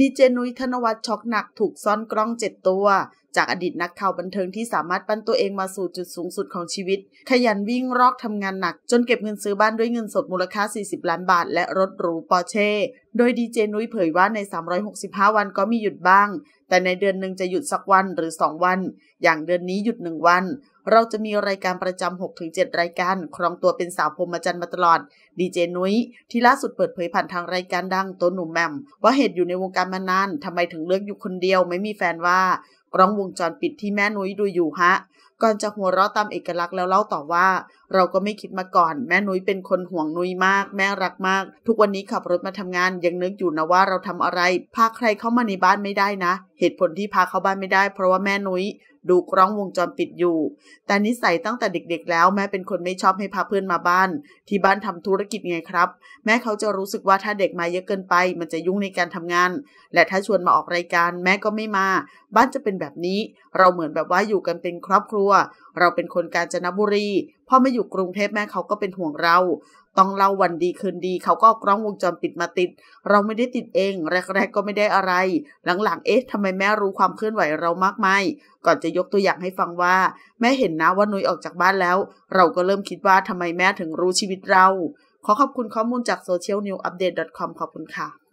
ดีเจนุ้ยธนวัฒน์ช็อกหนักถูกซ่อนกล้องเจ็ดตัว จากอดีตนักข่าวบันเทิงที่สามารถปั้นตัวเองมาสู่จุดสูงสุดของชีวิต ขยันวิ่งรอกทำงานหนัก จนเก็บเงินซื้อบ้านด้วยเงินสดมูลค่า 40 ล้านบาทและรถหรูปอร์เช่ โดยดีเจนุ้ยเผยว่าใน 365 วันก็มีหยุดบ้าง แต่ในเดือนหนึ่งจะหยุดสักวันหรือ2วัน อย่างเดือนนี้หยุด1วันเราจะมีรายการประจำ 6-7 รายการ ครองตัวเป็นสาวพรมจันมาตลอด ดีเจนุ้ย ที่ล่าสุดเปิดเผยผ่านทางรายการดังตัวหนุ่มแมมว่าเหตุอยู่ในวงการมานาน ทำไมถึงเลือกอยู่คนเดียวไม่มีแฟนว่ากล้องวงจรปิดที่แม่นุ้ยดูอยู่ฮะ ก่อนจะหัวเราะตามเอกลักษณ์แล้วเล่าต่อว่า เราก็ไม่คิดมาก่อน แม่นุ้ยเป็นคนห่วงนุ้ยมาก แม่รักมาก ทุกวันนี้ขับรถมาทำงานยังนึกอยู่นะว่าเราทำอะไรพาใครเข้ามาในบ้านไม่ได้นะเหตุผลที่พาเข้าบ้านไม่ได้เพราะว่าแม่นุ้ยดูกล้องวงจรปิดอยู่ แต่นิสัยตั้งแต่เด็กๆแล้วแม่เป็นคนไม่ชอบให้พาเพื่อนมาบ้าน ที่บ้านทำธุรกิจไงครับ แม่เขาจะรู้สึกว่าถ้าเด็กมาเยอะเกินไปมันจะยุ่งในการทำงาน และถ้าชวนมาออกรายการ แม่ก็ไม่มา บ้านจะเป็นแบบนี้ เราเหมือนแบบว่าอยู่กันเป็นครอบครัว เราเป็นคนกาญจนบุรีพอมาอยู่กรุงเทพแม่เขาก็เป็นห่วงเรา ต้องเล่าวันดีคืนดี เขาก็กล้องวงจรปิดมาติด เราไม่ได้ติดเอง แรกๆก็ไม่ได้อะไร หลังๆเอ๊ะทำไมแม่รู้ความเคลื่อนไหวเรามากมายก่อนจะยกตัวอย่างให้ฟังว่า แม่เห็นนะว่านุยออกจากบ้านแล้ว เราก็เริ่มคิดว่าทำไมแม่ถึงรู้ชีวิตเรา ขอขอบคุณข้อมูลจาก socialnewupdate.com ขอบคุณค่ะ